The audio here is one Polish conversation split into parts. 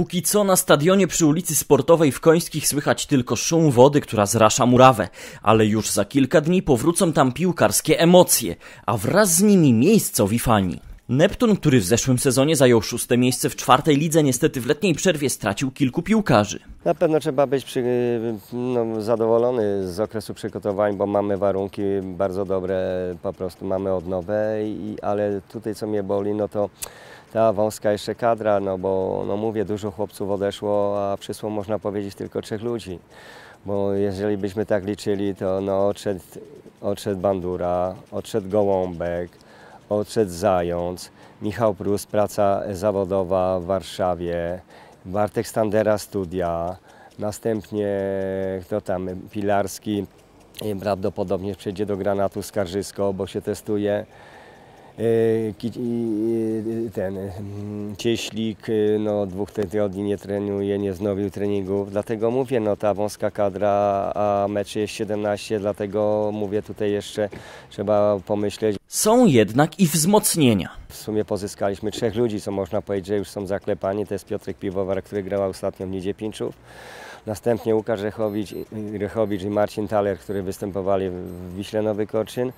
Póki co na stadionie przy ulicy Sportowej w Końskich słychać tylko szum wody, która zrasza murawę, ale już za kilka dni powrócą tam piłkarskie emocje, a wraz z nimi miejscowi fani. Neptun, który w zeszłym sezonie zajął szóste miejsce w czwartej lidze, niestety w letniej przerwie stracił kilku piłkarzy. Na pewno trzeba być przy, no, zadowolony z okresu przygotowań, bo mamy warunki bardzo dobre, po prostu mamy odnowę, i, ale tutaj co mnie boli, no to ta wąska jeszcze kadra, no bo no mówię, dużo chłopców odeszło, a przysło można powiedzieć tylko trzech ludzi. Bo jeżeli byśmy tak liczyli, to no odszedł, odszedł Bandura, odszedł Gołąbek, odszedł Zając, Michał Prus, praca zawodowa w Warszawie, Bartek Standera studia, następnie kto tam, Pilarski, e, prawdopodobnie przejdzie do Granatu Skarżysko, bo się testuje. E, ten mm, cieślik y, no, dwóch tygodni nie trenuje, nie znowił treningów. Dlatego mówię, no ta wąska kadra, a mecz jest 17, dlatego mówię tutaj jeszcze trzeba pomyśleć. Są jednak i wzmocnienia. W sumie pozyskaliśmy trzech ludzi, co można powiedzieć, że już są zaklepani. To jest Piotrek Piwowar, który grał ostatnio w Niedzie Pińczów. Następnie Łukasz Rechowicz, Rechowicz i Marcin Taler, którzy występowali w Wiśle Nowy Korczyn.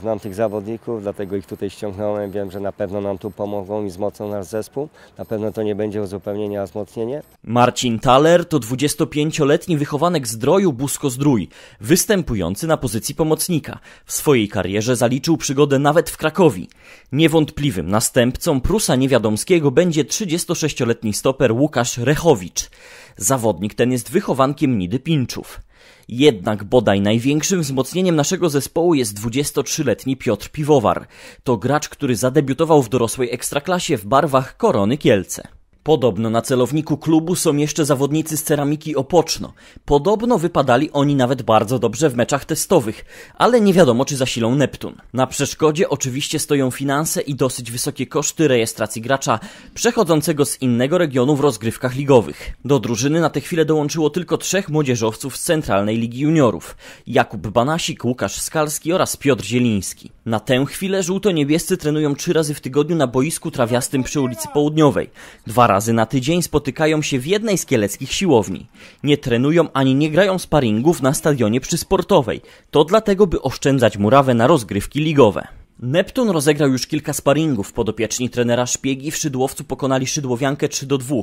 Znam tych zawodników, dlatego ich tutaj ściągnąłem. Wiem, że na pewno nam tu pomogą i wzmocnią nasz zespół. Na pewno to nie będzie uzupełnienie, a wzmocnienie. Marcin Taler to 25-letni wychowanek zdroju Busko Zdrój, występujący na pozycji pomocnika. W swojej karierze zaliczył przygodę nawet w Krakowi. Niewątpliwym następcą Prusa Niewiadomskiego będzie 36-letni stoper Łukasz Rechowicz. Zawodnik ten jest wychowankiem Nidy Pinczów. Jednak bodaj największym wzmocnieniem naszego zespołu jest 23-letni Piotr Piwowar. To gracz, który zadebiutował w dorosłej ekstraklasie w barwach Korony Kielce. Podobno na celowniku klubu są jeszcze zawodnicy z ceramiki Opoczno. Podobno wypadali oni nawet bardzo dobrze w meczach testowych, ale nie wiadomo czy zasilą Neptun. Na przeszkodzie oczywiście stoją finanse i dosyć wysokie koszty rejestracji gracza przechodzącego z innego regionu w rozgrywkach ligowych. Do drużyny na tę chwilę dołączyło tylko trzech młodzieżowców z Centralnej Ligi Juniorów. Jakub Banasik, Łukasz Skalski oraz Piotr Zieliński. Na tę chwilę żółto-niebiescy trenują trzy razy w tygodniu na boisku trawiastym przy ulicy Południowej. Dwa razy razy na tydzień spotykają się w jednej z kieleckich siłowni. Nie trenują ani nie grają sparingów na stadionie przysportowej. To dlatego, by oszczędzać murawę na rozgrywki ligowe. Neptun rozegrał już kilka sparingów. Podopieczni trenera szpiegi w Szydłowcu pokonali Szydłowiankę 3 do 2.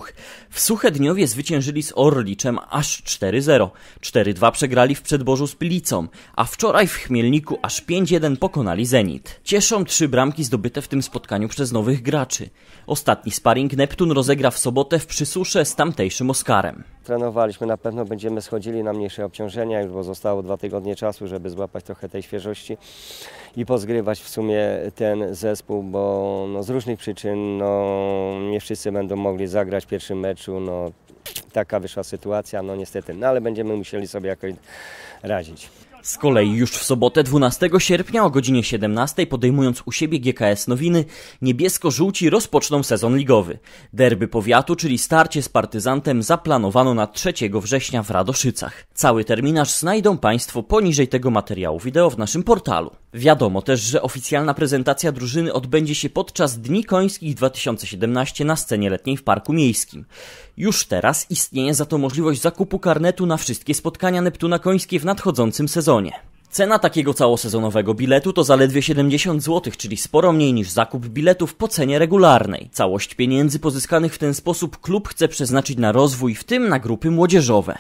W Suchedniowie zwyciężyli z Orliczem aż 4-0. 4-2 przegrali w przedbożu z Pilicą, a wczoraj w Chmielniku aż 5-1 pokonali Zenit. Cieszą trzy bramki zdobyte w tym spotkaniu przez nowych graczy. Ostatni sparing Neptun rozegra w sobotę w Przysusze z tamtejszym Oskarem. Trenowaliśmy, na pewno będziemy schodzili na mniejsze obciążenia, już bo zostało dwa tygodnie czasu, żeby złapać trochę tej świeżości i pozgrywać w sumie ten zespół, bo no, z różnych przyczyn no, nie wszyscy będą mogli zagrać w pierwszym meczu. No, taka wyszła sytuacja, no niestety, no ale będziemy musieli sobie jakoś radzić. Z kolei już w sobotę 12 sierpnia o godzinie 17 podejmując u siebie GKS Nowiny, niebiesko-żółci rozpoczną sezon ligowy. Derby powiatu, czyli starcie z partyzantem zaplanowano na 3 września w Radoszycach. Cały terminarz znajdą Państwo poniżej tego materiału wideo w naszym portalu. Wiadomo też, że oficjalna prezentacja drużyny odbędzie się podczas Dni Końskich 2017 na scenie letniej w Parku Miejskim. Już teraz istnieje za to możliwość zakupu karnetu na wszystkie spotkania Neptuna Końskie w nadchodzącym sezonie sezonie. Cena takiego całosezonowego biletu to zaledwie 70 zł, czyli sporo mniej niż zakup biletów po cenie regularnej. Całość pieniędzy pozyskanych w ten sposób klub chce przeznaczyć na rozwój, w tym na grupy młodzieżowe.